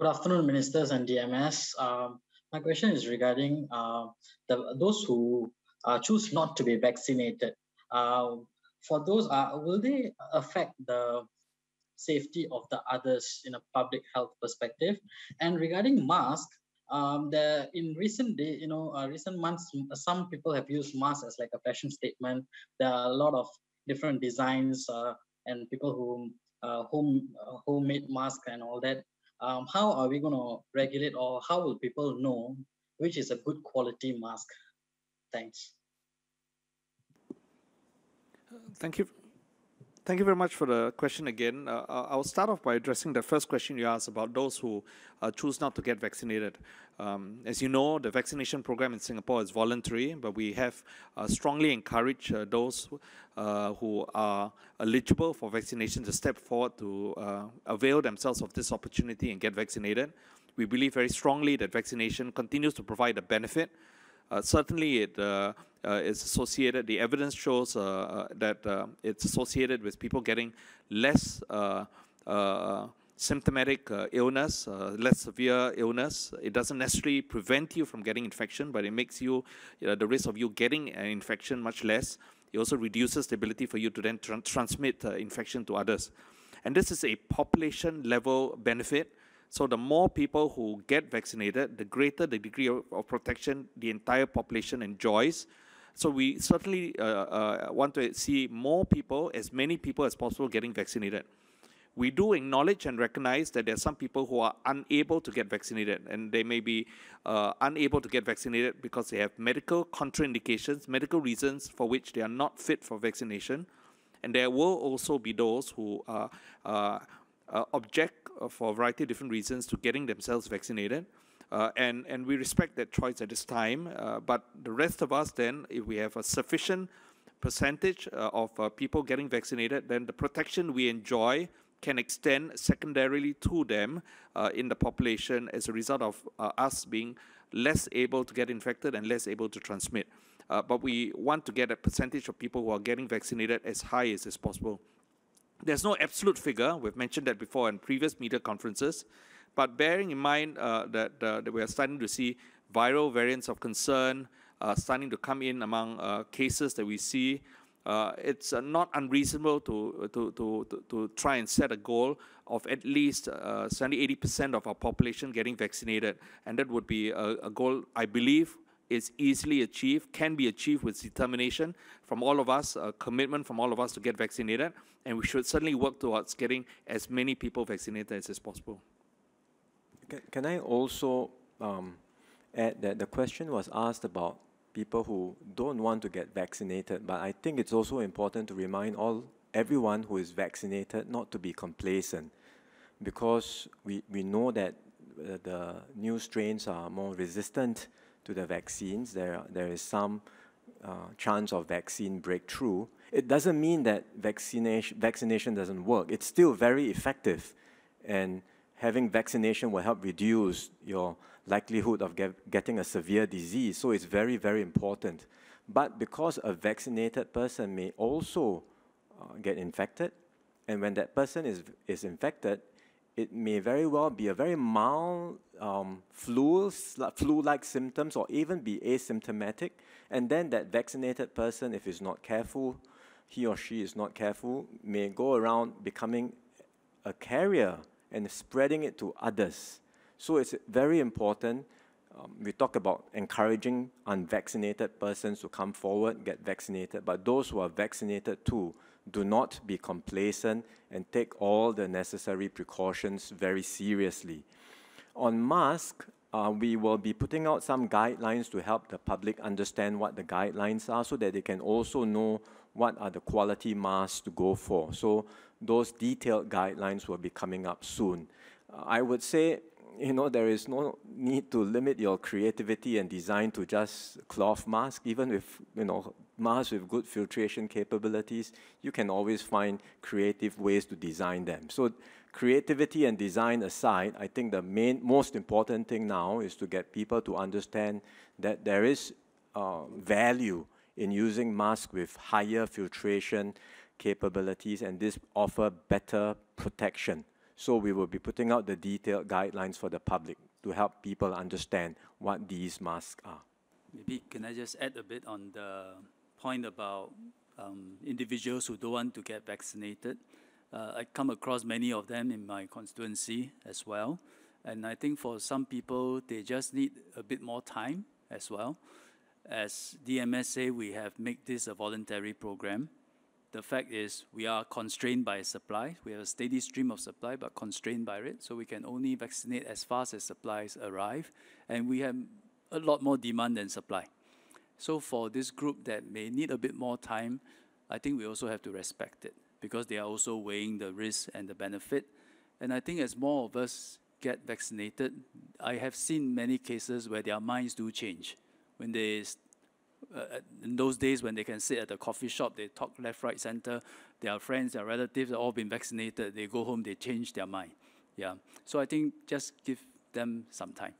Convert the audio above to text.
Good afternoon, ministers and DMS. Um, my question is regarding uh, the, those who uh, choose not to be vaccinated. Uh, for those, uh, will they affect the safety of the others in a public health perspective? And regarding masks, um, the in recent day, you know, uh, recent months, some people have used masks as like a fashion statement. There are a lot of different designs uh, and people who uh, home uh, homemade mask and all that um, how are we going to regulate or how will people know which is a good quality mask? Thanks. Thank you Thank you very much for the question again. Uh, uh, I'll start off by addressing the first question you asked about those who uh, choose not to get vaccinated. Um, as you know, the vaccination program in Singapore is voluntary, but we have uh, strongly encouraged uh, those uh, who are eligible for vaccination to step forward to avail themselves of this opportunity and get vaccinated. We believe very strongly that vaccination continues to provide a benefit. certainly, it uh, is associated, the evidence shows uh, uh, that it's associated with people getting less symptomatic uh, illness, uh, less severe illness. It doesn't necessarily prevent you from getting infection, but it makes you, you know, the risk of you getting an infection much less. It also reduces the ability for you to then transmit uh, infection to others. And this is a population level benefit. So the more people who get vaccinated, the greater the degree of, of protection the entire population enjoys. So we certainly uh, uh, want to see more people, as many people as possible, getting vaccinated we do acknowledge and recognize that there are some people who are unable to get vaccinated, and they may be uh, unable to get vaccinated because they have medical contraindications, medical reasons for which they are not fit for vaccination. And there will also be those who uh, uh, uh object for a variety of different reasons to getting themselves vaccinated. Uh, and, and we respect that choice at this time. Uh, but the rest of us then, if we have a sufficient percentage uh, of uh, people getting vaccinated, then the protection we enjoy can extend secondarily to them uh, in the population as a result of uh, us being less able to get infected and less able to transmit. but we want to get a percentage of people who are getting vaccinated as high as is possible. There's no absolute figure. We've mentioned that before in previous media conferences. But bearing in mind uh, that, uh, that we are starting to see viral variants of concern uh, starting to come in among uh, cases that we see, uh, it's uh, not unreasonable to, to, to, to, try and set a goal of at least 70, 80% of our population getting vaccinated. And that would be a, a goal, I believe, is easily achieved, can be achieved with determination from all of us, a commitment from all of us to get vaccinated. And we should certainly work towards getting as many people vaccinated as is possible. Can, can I also um, add that the question was asked about people who don't want to get vaccinated, but I think it's also important to remind all everyone who is vaccinated not to be complacent because we, we know that uh, the new strains are more resistant to the vaccines. There, there is some uh, chance of vaccine breakthrough. It doesn't mean that vaccination, vaccination doesn't work. It's still very effective. And having vaccination will help reduce your likelihood of get, getting a severe disease. So it's very, very important. But because a vaccinated person may also uh, get infected, and when that person is, is infected, it may very well be a very mild um, flu, flu-like symptoms or even be asymptomatic. And then that vaccinated person, if he's not careful, he or she is not careful, may go around becoming a carrier and spreading it to others. So it's very important. Um, we talk about encouraging unvaccinated persons to come forward, get vaccinated, but those who are vaccinated too, do not be complacent and take all the necessary precautions very seriously. On mask, uh, we will be putting out some guidelines to help the public understand what the guidelines are so that they can also know what are the quality masks to go for. So those detailed guidelines will be coming up soon. I would say, you know, there is no need to limit your creativity and design to just cloth masks. Even with, you know, masks with good filtration capabilities, you can always find creative ways to design them. So creativity and design aside, I think the main, most important thing now is to get people to understand that there is uh, value in using masks with higher filtration capabilities, and this offer better protection. So we will be putting out the detailed guidelines for the public to help people understand what these masks are. Maybe can I just add a bit on the point about um, individuals who don't want to get vaccinated? Uh, I come across many of them in my constituency as well. And I think for some people, they just need a bit more time as well. As DMSA, we have made this a voluntary program. The fact is we are constrained by supply. We have a steady stream of supply, but constrained by it. So we can only vaccinate as fast as supplies arrive. And we have a lot more demand than supply. So for this group that may need a bit more time, I think we also have to respect it because they are also weighing the risk and the benefit. And I think as more of us get vaccinated, I have seen many cases where their minds do change when they uh, uh, in those days when they can sit at the coffee shop, they talk left, right, center. Their friends, their relatives, have all been vaccinated. They go home, they change their mind. Yeah. So I think just give them some time.